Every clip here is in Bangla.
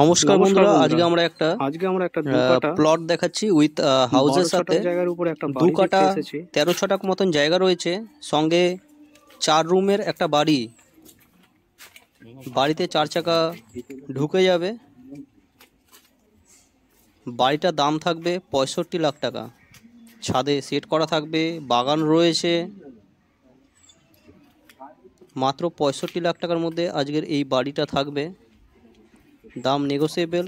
নমস্কার বন্ধুরা আজকে আমরা একটা আজকে আমরা একটা প্লট দেখাচ্ছি উইথ হাউজের সাথে জায়গার উপরে একটা দু কাটা তেরো ছটাক মতন জায়গা রয়েছে সঙ্গে চার রুমের একটা বাড়ি বাড়িতে চার চাকা ঢুকে যাবে বাড়িটার দাম থাকবে পঁয়ষট্টি লাখ টাকা ছাদে সেট করা থাকবে বাগান রয়েছে মাত্র পঁয়ষট্টি লাখ টাকার মধ্যে আজকের এই বাড়িটা থাকবে দাম নেগোসিয়েবেল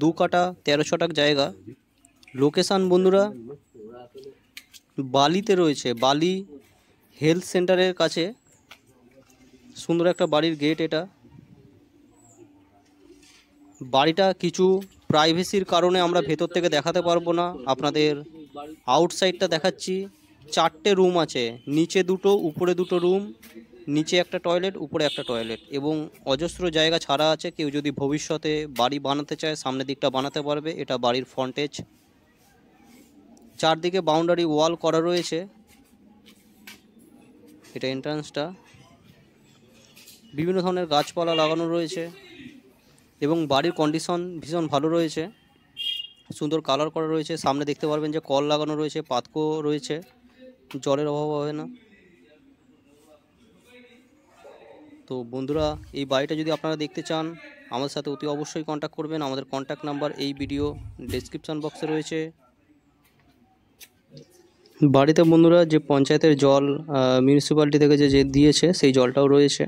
দু কাটা তেরো ছটাক জায়গা লোকেশান বন্ধুরা বালিতে রয়েছে বালি হেলথ সেন্টারের কাছে সুন্দর একটা বাড়ির গেট এটা বাড়িটা কিছু প্রাইভেসির কারণে আমরা ভেতর থেকে দেখাতে পারবো না আপনাদের আউটসাইডটা দেখাচ্ছি চারটে রুম আছে নিচে দুটো উপরে দুটো রুম নিচে একটা টয়লেট উপরে একটা টয়লেট এবং অজস্র জায়গা ছাড়া আছে কেউ যদি ভবিষ্যতে বাড়ি বানাতে চায় সামনের দিকটা বানাতে পারবে এটা বাড়ির ফ্রন্টেজ চারদিকে বাউন্ডারি ওয়াল করা রয়েছে এটা এন্ট্রান্সটা বিভিন্ন ধরনের গাছপালা লাগানো রয়েছে এবং বাড়ির কন্ডিশন ভীষণ ভালো রয়েছে সুন্দর কালার করা রয়েছে সামনে দেখতে পারবেন যে কল লাগানো রয়েছে পাতকো রয়েছে জলের অভাব হবে না তো বন্ধুরা এই বাড়িটা যদি আপনারা দেখতে চান আমাদের সাথে অতি অবশ্যই কন্ট্যাক্ট করবেন আমাদের কন্ট্যাক্ট নাম্বার এই ভিডিও ডেসক্রিপশান বক্সে রয়েছে বাড়িতে বন্ধুরা যে পঞ্চায়েতের জল মিউনিসিপ্যালিটি থেকে যে দিয়েছে সেই জলটাও রয়েছে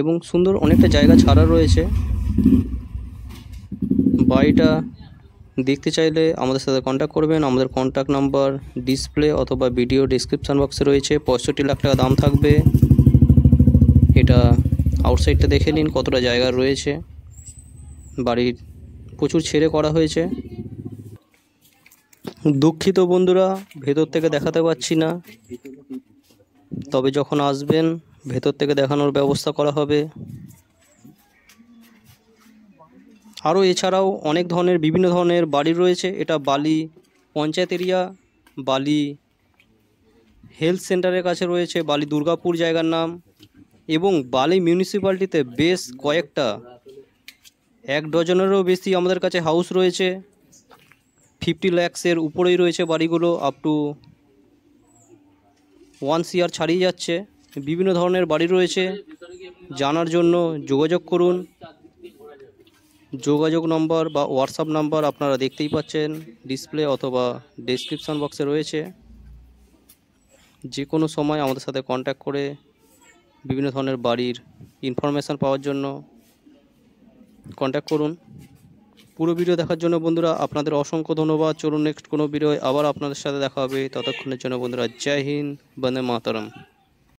এবং সুন্দর অনেকটা জায়গা ছাড়া রয়েছে বাড়িটা দেখতে চাইলে আমাদের সাথে কন্ট্যাক্ট করবেন আমাদের কন্ট্যাক্ট নাম্বার ডিসপ্লে অথবা ভিডিও ডিসক্রিপশান বক্সে রয়েছে পঁয়ষট্টি লাখ টাকা দাম থাকবে এটা আউটসাইডটা দেখে নিন কতটা জায়গা রয়েছে বাড়ির প্রচুর ছেড়ে করা হয়েছে দুঃখিত বন্ধুরা ভেতর থেকে দেখাতে পারছি না তবে যখন আসবেন ভেতর থেকে দেখানোর ব্যবস্থা করা হবে আরও এছাড়াও অনেক ধরনের বিভিন্ন ধরনের বাড়ি রয়েছে এটা বালি পঞ্চায়েত এরিয়া বালি হেলথ সেন্টারের কাছে রয়েছে বালি দুর্গাপুর জায়গার নাম এবং বালি মিউনিসিপ্যালিটিতে বেশ কয়েকটা এক ডজনেরও বেশি আমাদের কাছে হাউস রয়েছে ফিফটি ল্যাক্সের উপরেই রয়েছে বাড়িগুলো আপ টু ওয়ান সিয়ার ছাড়িয়ে যাচ্ছে বিভিন্ন ধরনের বাড়ি রয়েছে জানার জন্য যোগাযোগ করুন যোগাযোগ নম্বর বা হোয়াটসঅ্যাপ নাম্বার আপনারা দেখতেই পাচ্ছেন ডিসপ্লে অথবা ডিসক্রিপশান বক্সে রয়েছে যে কোনো সময় আমাদের সাথে কন্ট্যাক্ট করে বিভিন্ন ধরনের বাড়ির ইনফরমেশান পাওয়ার জন্য কন্ট্যাক্ট করুন পুরো ভিডিও দেখার জন্য বন্ধুরা আপনাদের অসংখ্য ধন্যবাদ চলুন নেক্সট কোনো ভিডিও আবার আপনাদের সাথে দেখা হবে ততক্ষণের জন্য বন্ধুরা জয় হিন্দ বন্দে মাতারম